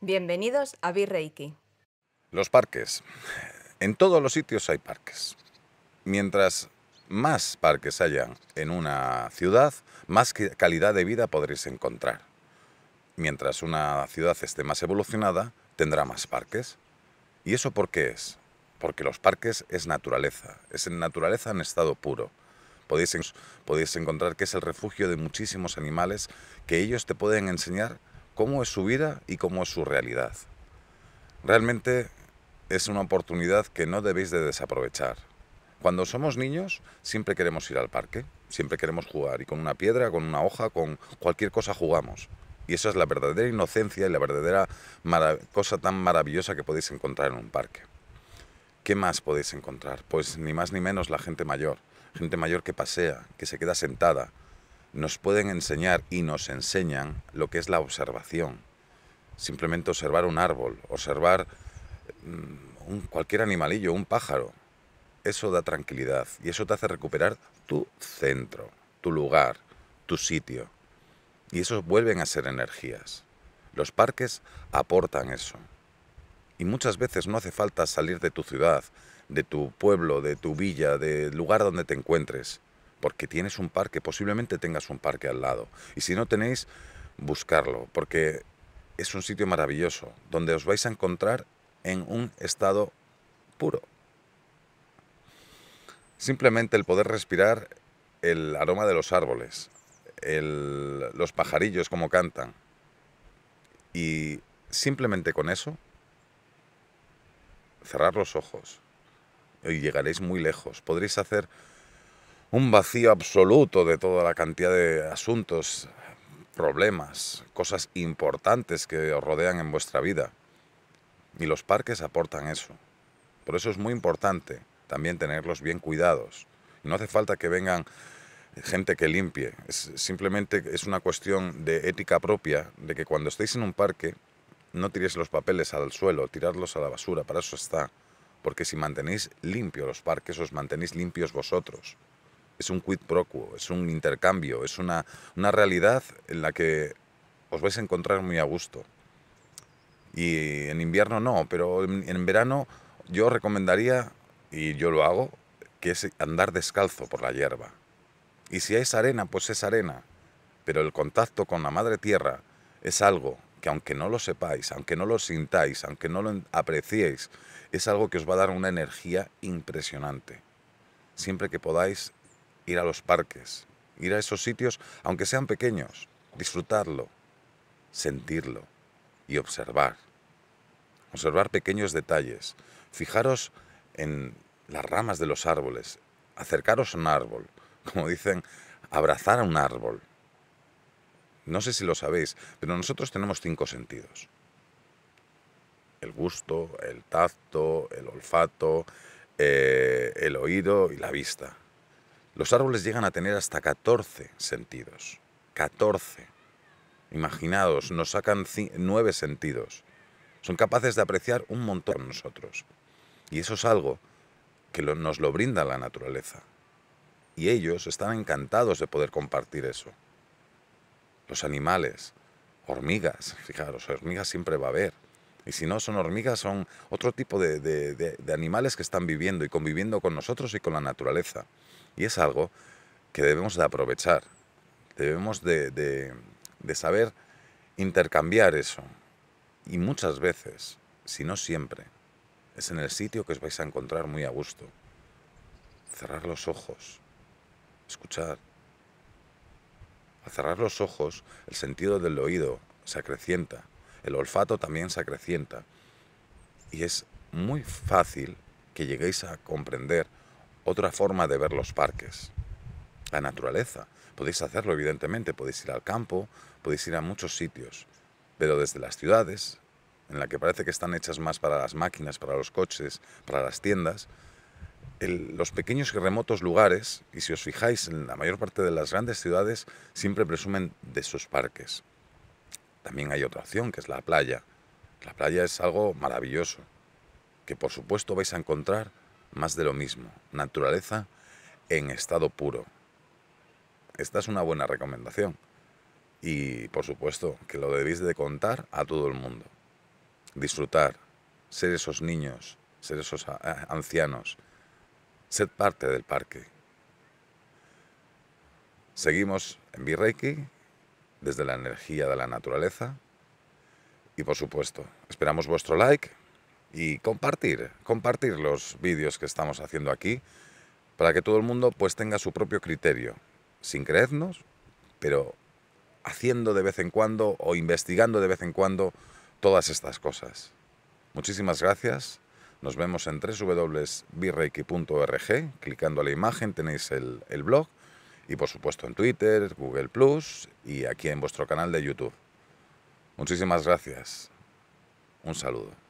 Bienvenidos a Virreiki. Los parques. En todos los sitios hay parques. Mientras más parques haya en una ciudad, más calidad de vida podréis encontrar. Mientras una ciudad esté más evolucionada, tendrá más parques. ¿Y eso por qué es? Porque los parques es naturaleza, es naturaleza en estado puro. Podéis, podéis encontrar que es el refugio de muchísimos animales que ellos te pueden enseñar cómo es su vida y cómo es su realidad. Realmente es una oportunidad que no debéis de desaprovechar. Cuando somos niños siempre queremos ir al parque, siempre queremos jugar y con una piedra, con una hoja, con cualquier cosa jugamos. Y eso es la verdadera inocencia y la verdadera cosa tan maravillosa que podéis encontrar en un parque. ¿Qué más podéis encontrar? Pues ni más ni menos la gente mayor. Gente mayor que pasea, que se queda sentada, nos pueden enseñar y nos enseñan lo que es la observación. Simplemente observar un árbol, observar mm, cualquier animalillo, un pájaro. Eso da tranquilidad y eso te hace recuperar tu centro, tu lugar, tu sitio. Y eso vuelven a ser energías. Los parques aportan eso. Y muchas veces no hace falta salir de tu ciudad, de tu pueblo, de tu villa, del lugar donde te encuentres porque tienes un parque, posiblemente tengas un parque al lado. Y si no tenéis, buscarlo, porque es un sitio maravilloso, donde os vais a encontrar en un estado puro. Simplemente el poder respirar el aroma de los árboles, el, los pajarillos como cantan. Y simplemente con eso, cerrar los ojos y llegaréis muy lejos. Podréis hacer un vacío absoluto de toda la cantidad de asuntos, problemas, cosas importantes que os rodean en vuestra vida. Y los parques aportan eso. Por eso es muy importante también tenerlos bien cuidados. No hace falta que vengan gente que limpie. Es, simplemente es una cuestión de ética propia, de que cuando estéis en un parque no tiréis los papeles al suelo, tirarlos a la basura, para eso está. Porque si mantenéis limpio los parques, os mantenéis limpios vosotros es un quid pro quo, es un intercambio, es una, realidad en la que os vais a encontrar muy a gusto. Y en invierno no, pero en, verano yo recomendaría, y yo lo hago, que es andar descalzo por la hierba. Y si es arena, pues es arena. Pero el contacto con la madre tierra es algo que aunque no lo sepáis, aunque no lo sintáis, aunque no lo apreciéis, es algo que os va a dar una energía impresionante. Siempre que podáis, ir a los parques, ir a esos sitios, aunque sean pequeños, disfrutarlo, sentirlo y observar. Observar pequeños detalles, fijaros en las ramas de los árboles, acercaros a un árbol, como dicen, abrazar a un árbol. No sé si lo sabéis, pero nosotros tenemos cinco sentidos. El gusto, el tacto, el olfato, eh, el oído y la vista. Los árboles llegan a tener hasta 14 sentidos. 14. Imaginaos, nos sacan 9 sentidos. Son capaces de apreciar un montón nosotros. Y eso es algo que nos lo brinda la naturaleza. Y ellos están encantados de poder compartir eso. Los animales, hormigas, fijaros, hormigas siempre va a haber y si no, son hormigas, son otro tipo de, animales que están viviendo y conviviendo con nosotros y con la naturaleza. Y es algo que debemos de aprovechar, debemos de, de, saber intercambiar eso. Y muchas veces, si no siempre, es en el sitio que os vais a encontrar muy a gusto. Cerrar los ojos, escuchar. Al cerrar los ojos, el sentido del oído se acrecienta el olfato también se acrecienta. Y es muy fácil que lleguéis a comprender otra forma de ver los parques, la naturaleza. Podéis hacerlo, evidentemente, podéis ir al campo, podéis ir a muchos sitios, pero desde las ciudades, en la que parece que están hechas más para las máquinas, para los coches, para las tiendas, los pequeños y remotos lugares, y si os fijáis, en la mayor parte de las grandes ciudades siempre presumen de sus parques también hay otra opción, que es la playa. La playa es algo maravilloso, que por supuesto vais a encontrar más de lo mismo, naturaleza en estado puro. Esta es una buena recomendación y por supuesto que lo debéis de contar a todo el mundo. Disfrutar, ser esos niños, ser esos ah, ah, ancianos, ser parte del parque. Seguimos en Virreiki desde la energía de la naturaleza. Y por supuesto, esperamos vuestro like y compartir, compartir los vídeos que estamos haciendo aquí para que todo el mundo pues tenga su propio criterio, sin creernos, pero haciendo de vez en cuando o investigando de vez en cuando todas estas cosas. Muchísimas gracias. Nos vemos en www.birreiki.org. Clicando a la imagen tenéis el blog y por supuesto en Twitter, Google Plus y aquí en vuestro canal de YouTube. Muchísimas gracias. Un saludo.